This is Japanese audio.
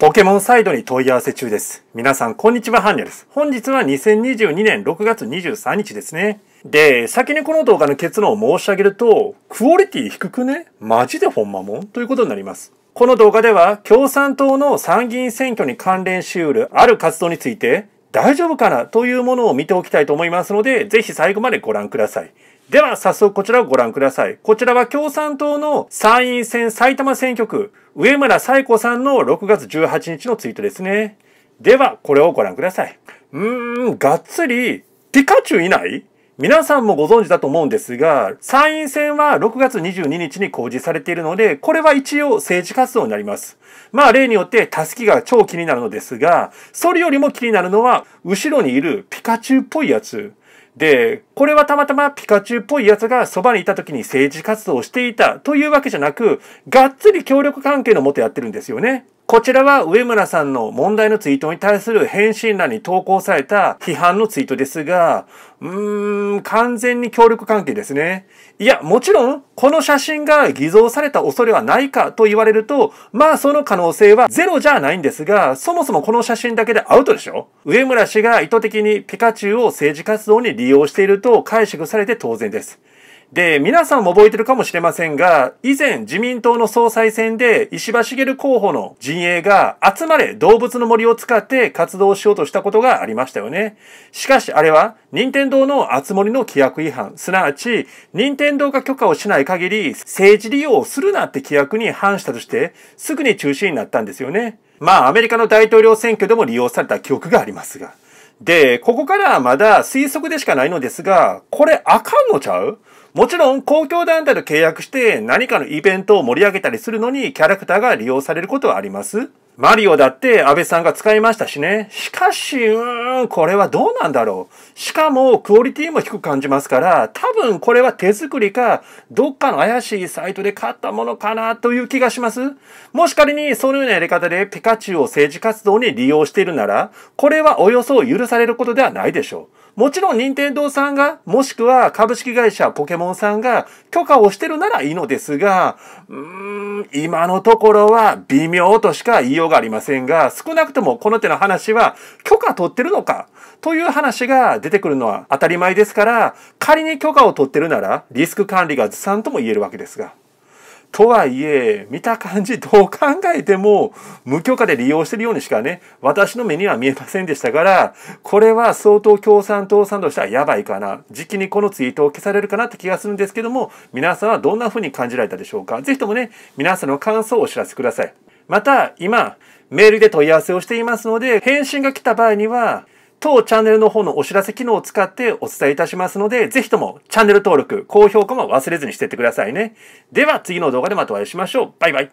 ポケモンサイドに問い合わせ中です。皆さん、こんにちは、ハンニャです。本日は2022年6月23日ですね。で、先にこの動画の結論を申し上げると、クオリティ低くねマジでほんまもんということになります。この動画では、共産党の参議院選挙に関連しうるある活動について、大丈夫かなというものを見ておきたいと思いますので、ぜひ最後までご覧ください。では、早速こちらをご覧ください。こちらは共産党の参院選埼玉選挙区、上村彩子さんの6月18日のツイートですね。では、これをご覧ください。うーん、がっつり、ピカチュウいない皆さんもご存知だと思うんですが、参院選は6月22日に公示されているので、これは一応政治活動になります。まあ例によってタスキが超気になるのですが、それよりも気になるのは、後ろにいるピカチュウっぽいやつ。で、これはたまたまピカチュウっぽいやつがそばにいた時に政治活動をしていたというわけじゃなく、がっつり協力関係のもとやってるんですよね。こちらは上村さんの問題のツイートに対する返信欄に投稿された批判のツイートですが、うーん、完全に協力関係ですね。いや、もちろん、この写真が偽造された恐れはないかと言われると、まあその可能性はゼロじゃないんですが、そもそもこの写真だけでアウトでしょ上村氏が意図的にピカチュウを政治活動に利用していると解釈されて当然です。で、皆さんも覚えてるかもしれませんが、以前自民党の総裁選で石破茂候補の陣営が集まれ動物の森を使って活動しようとしたことがありましたよね。しかしあれは、任天堂の集まりの規約違反、すなわち、任天堂が許可をしない限り政治利用をするなって規約に反したとして、すぐに中止になったんですよね。まあ、アメリカの大統領選挙でも利用された記憶がありますが。で、ここからはまだ推測でしかないのですが、これあかんのちゃうもちろん公共団体と契約して何かのイベントを盛り上げたりするのにキャラクターが利用されることはあります。マリオだって安倍さんが使いましたしね。しかし、うーん、これはどうなんだろう。しかも、クオリティも低く感じますから、多分これは手作りか、どっかの怪しいサイトで買ったものかなという気がします。もし仮にそのようなやり方でピカチュウを政治活動に利用しているなら、これはおよそ許されることではないでしょう。もちろん、任天堂さんが、もしくは株式会社ポケモンモンさんが許可をしてるならいいのですが、うーん、今のところは微妙としか言いようがありませんが、少なくともこの手の話は許可取ってるのかという話が出てくるのは当たり前ですから、仮に許可を取ってるならリスク管理がずさんとも言えるわけですが。とはいえ、見た感じ、どう考えても、無許可で利用してるようにしかね、私の目には見えませんでしたから、これは相当共産党さんとしてはやばいかな、時期にこのツイートを消されるかなって気がするんですけども、皆さんはどんな風に感じられたでしょうか。ぜひともね、皆さんの感想をお知らせください。また、今、メールで問い合わせをしていますので、返信が来た場合には、当チャンネルの方のお知らせ機能を使ってお伝えいたしますので、ぜひともチャンネル登録、高評価も忘れずにしていってくださいね。では次の動画でまたお会いしましょう。バイバイ。